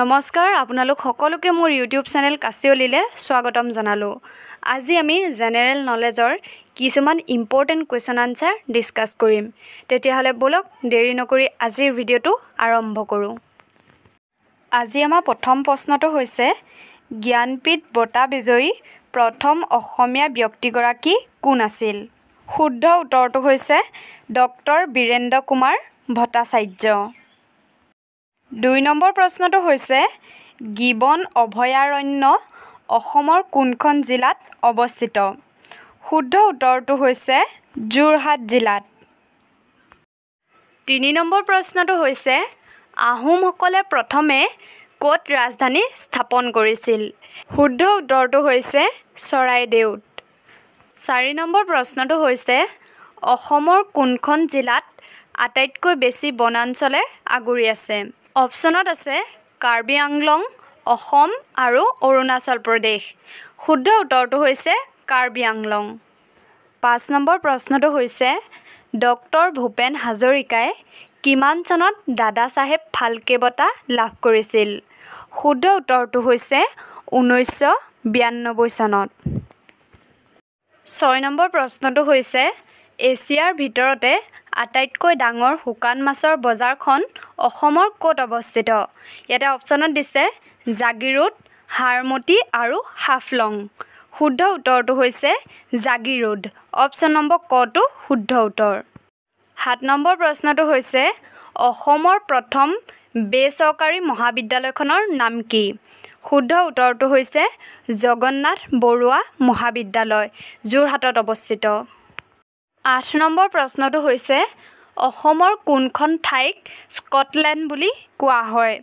নমস্কাৰ আপোনালোক সকলোকে মোৰ ইউটিউব চেনেল কাচিয়লিলৈ স্বাগতম জনালোঁ আজি আমি জেনেৰেল নলেজৰ কিছুমান ইম্পৰ্টেণ্ট কুৱেশ্যন আনচাৰ ডিছকাছ কৰিম তেতিয়াহ'লে বোলক দেৰি নকৰি আজিৰ ভিডিঅ'টো আৰম্ভ কৰোঁ আজি আমাৰ প্ৰথম প্ৰশ্নটো হৈছে জ্ঞানপীঠ বঁটা বিজয়ী প্ৰথম অসমীয়া ব্যক্তিগৰাকী কোন আছিল শুদ্ধ উত্তৰটো হৈছে ডক্টৰ বীৰেন্দ্ৰ কুমাৰ ভট্টাচাৰ্য দুই নম্বৰ প্ৰশ্নটো হৈছে গিবন অভয়াৰণ্য অসমৰ কোনখন জিলাত অৱস্থিত শুদ্ধ উত্তৰটো হৈছে যোৰহাট জিলাত তিনি নম্বৰ প্ৰশ্নটো হৈছে আহোমসকলে প্ৰথমে ক'ত ৰাজধানী স্থাপন কৰিছিল শুদ্ধ উত্তৰটো হৈছে চৰাইদেউত চাৰি নম্বৰ প্ৰশ্নটো হৈছে অসমৰ কোনখন জিলাত আটাইতকৈ বেছি বনাঞ্চলে আগুৰি আছে অপশ্যনত আছে কাৰ্বি আংলং অসম আৰু অৰুণাচল প্ৰদেশ শুদ্ধ উত্তৰটো হৈছে কাৰ্বি আংলং পাঁচ নম্বৰ প্ৰশ্নটো হৈছে ডক্টৰ ভূপেন হাজৰিকাই কিমান চনত দাদা চাহেব ফাল্কে বঁটা লাভ কৰিছিল শুদ্ধ উত্তৰটো হৈছে ঊনৈছশ বিৰান্নব্বৈ চনত ছয় নম্বৰ প্ৰশ্নটো হৈছে এছিয়াৰ ভিতৰতে আটাইতকৈ ডাঙৰ শুকান মাছৰ বজাৰখন অসমৰ ক'ত অৱস্থিত ইয়াতে অপশ্যনত দিছে জাগিৰোড হাৰমতি আৰু হাফলং শুদ্ধ উত্তৰটো হৈছে জাগিৰোড অপশ্যন নম্বৰ কটো শুদ্ধ উত্তৰ সাত নম্বৰ প্ৰশ্নটো হৈছে অসমৰ প্ৰথম বেচৰকাৰী মহাবিদ্যালয়খনৰ নাম কি শুদ্ধ উত্তৰটো হৈছে জগন্নাথ বৰুৱা মহাবিদ্যালয় যোৰহাটত অৱস্থিত আঠ নম্বৰ প্ৰশ্নটো হৈছে অসমৰ কোনখন ঠাইক স্কটলেণ্ড বুলি কোৱা হয়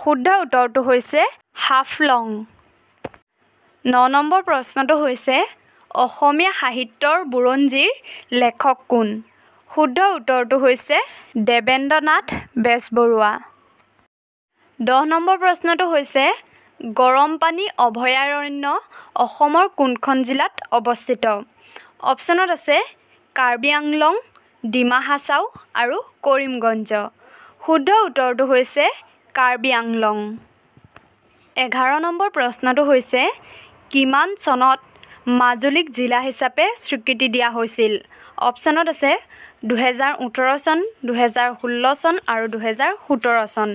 শুদ্ধ উত্তৰটো হৈছে হাফলং ন নম্বৰ প্ৰশ্নটো হৈছে অসমীয়া সাহিত্যৰ বুৰঞ্জীৰ লেখক কোন শুদ্ধ উত্তৰটো হৈছে দেৱেন্দ্ৰনাথ বেজবৰুৱা দহ নম্বৰ প্ৰশ্নটো হৈছে গৰম পানী অভয়াৰণ্য অসমৰ কোনখন জিলাত অৱস্থিত অপশ্যনত আছে কাৰ্বি আংলং ডিমা হাছাও আৰু কৰিমগঞ্জ শুদ্ধ উত্তৰটো হৈছে কাৰ্বি আংলং এঘাৰ নম্বৰ প্ৰশ্নটো হৈছে কিমান চনত মাজুলীক জিলা হিচাপে স্বীকৃতি দিয়া হৈছিল অপশ্যনত আছে দুহেজাৰ ওঠৰ চন দুহেজাৰ ষোল্ল চন আৰু দুহেজাৰ সোতৰ চন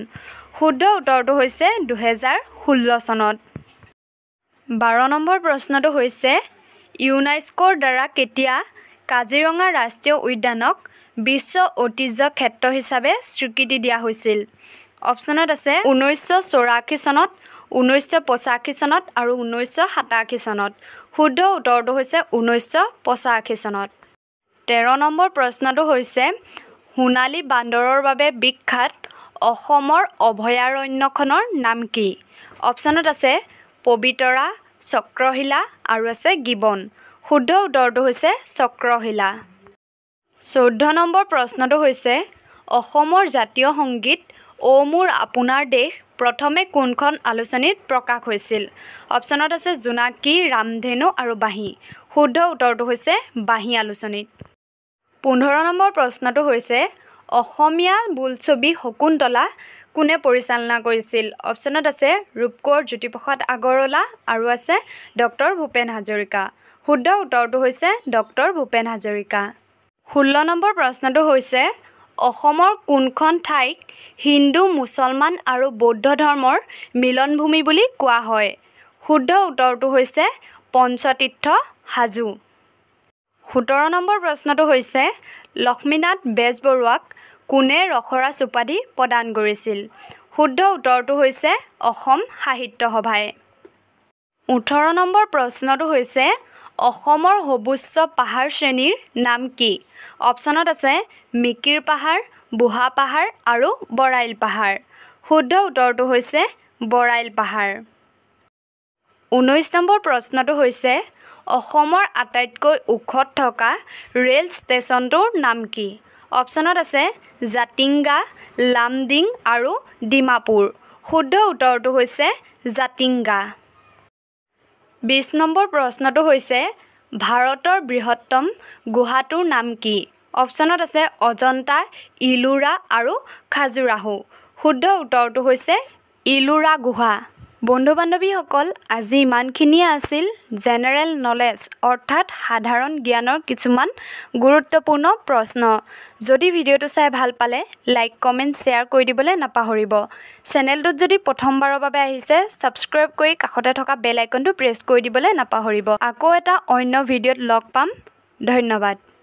শুদ্ধ উত্তৰটো হৈছে দুহেজাৰ ষোল্ল চনত বাৰ নম্বৰ প্ৰশ্নটো হৈছে ইউনেস্কোৰ দ্বাৰা কেতিয়া কাজিৰঙা ৰাষ্ট্ৰীয় উদ্যানক বিশ্ব ঐতিহ্য ক্ষেত্ৰ হিচাপে স্বীকৃতি দিয়া হৈছিল অপশ্যনত আছে ঊনৈছশ চৌৰাশী চনত ঊনৈছশ পঁচাশী চনত আৰু ঊনৈছশ সাতাশী চনত শুদ্ধ উত্তৰটো হৈছে ঊনৈছশ পঁচাশী চনত তেৰ নম্বৰ প্ৰশ্নটো হৈছে সোণালী বান্দৰৰ বাবে বিখ্যাত অসমৰ অভয়াৰণ্যখনৰ নাম কি অপশ্যনত আছে পবিতৰা চক্ৰশিলা আৰু আছে গিবন শুদ্ধ উত্তৰটো হৈছে চক্ৰশিলা চৈধ্য নম্বৰ প্ৰশ্নটো হৈছে অসমৰ জাতীয় সংগীত অ' মোৰ আপোনাৰ দেশ প্ৰথমে কোনখন আলোচনীত প্ৰকাশ হৈছিল অপশ্যনত আছে জোনাকী ৰামধেনু আৰু বাঁহী শুদ্ধ উত্তৰটো হৈছে বাঁহী আলোচনীত পোন্ধৰ নম্বৰ প্ৰশ্নটো হৈছে অসমীয়া বোলছবি শকুন্তলা কোনে পৰিচালনা কৰিছিল অপশ্যনত আছে ৰূপকৰ জ্যোতিপ্ৰসাদ আগৰৱালা আৰু আছে ডক্টৰ ভূপেন হাজৰিকা শুদ্ধ উত্তৰটো হৈছে ডক্টৰ ভূপেন হাজৰিকা ষোল্ল নম্বৰ প্ৰশ্নটো হৈছে অসমৰ কোনখন ঠাইক হিন্দু মুছলমান আৰু বৌদ্ধ ধৰ্মৰ মিলনভূমি বুলি কোৱা হয় শুদ্ধ উত্তৰটো হৈছে পঞ্চতীৰ্থ হাজো সোতৰ নম্বৰ প্ৰশ্নটো হৈছে লক্ষ্মীনাথ বেজবৰুৱাক কোনে ৰসৰাজ উপাধি প্ৰদান কৰিছিল শুদ্ধ উত্তৰটো হৈছে অসম সাহিত্য সভাই ওঠৰ নম্বৰ প্ৰশ্নটো হৈছে অসমৰ সৰ্বোচ্চ পাহাৰ শ্ৰেণীৰ নাম কি অপশ্যনত আছে মিকিৰ পাহাৰ বুঢ়া পাহাৰ আৰু বৰাইল পাহাৰ শুদ্ধ উত্তৰটো হৈছে বৰাইল পাহাৰ ঊনৈছ নম্বৰ প্ৰশ্নটো হৈছে অসমৰ আটাইতকৈ ওখত থকা ৰে'ল ষ্টেচনটোৰ নাম কি অপশ্যনত আছে জাতিংগা লামডিং আৰু ডিমাপুৰ শুদ্ধ উত্তৰটো হৈছে জাতিংগা বিছ নম্বৰ প্ৰশ্নটো হৈছে ভাৰতৰ বৃহত্তম গুহাটোৰ নাম কি অপশ্যনত আছে অজন্তা ইলোৰা আৰু খাজুৰাহু শুদ্ধ উত্তৰটো হৈছে ইলোৰা গুহা বন্ধু বান্ধৱীসকল আজি ইমানখিনিয়ে আছিল জেনেৰেল নলেজ অৰ্থাৎ সাধাৰণ জ্ঞানৰ কিছুমান গুৰুত্বপূৰ্ণ প্ৰশ্ন যদি ভিডিঅ'টো চাই ভাল পালে লাইক কমেণ্ট শ্বেয়াৰ কৰি দিবলৈ নাপাহৰিব চেনেলটোত যদি প্ৰথমবাৰৰ বাবে আহিছে ছাবস্ক্ৰাইব কৰি কাষতে থকা বেল আইকনটো প্ৰেছ কৰি দিবলৈ নাপাহৰিব আকৌ এটা অন্য ভিডিঅ'ত লগ পাম ধন্যবাদ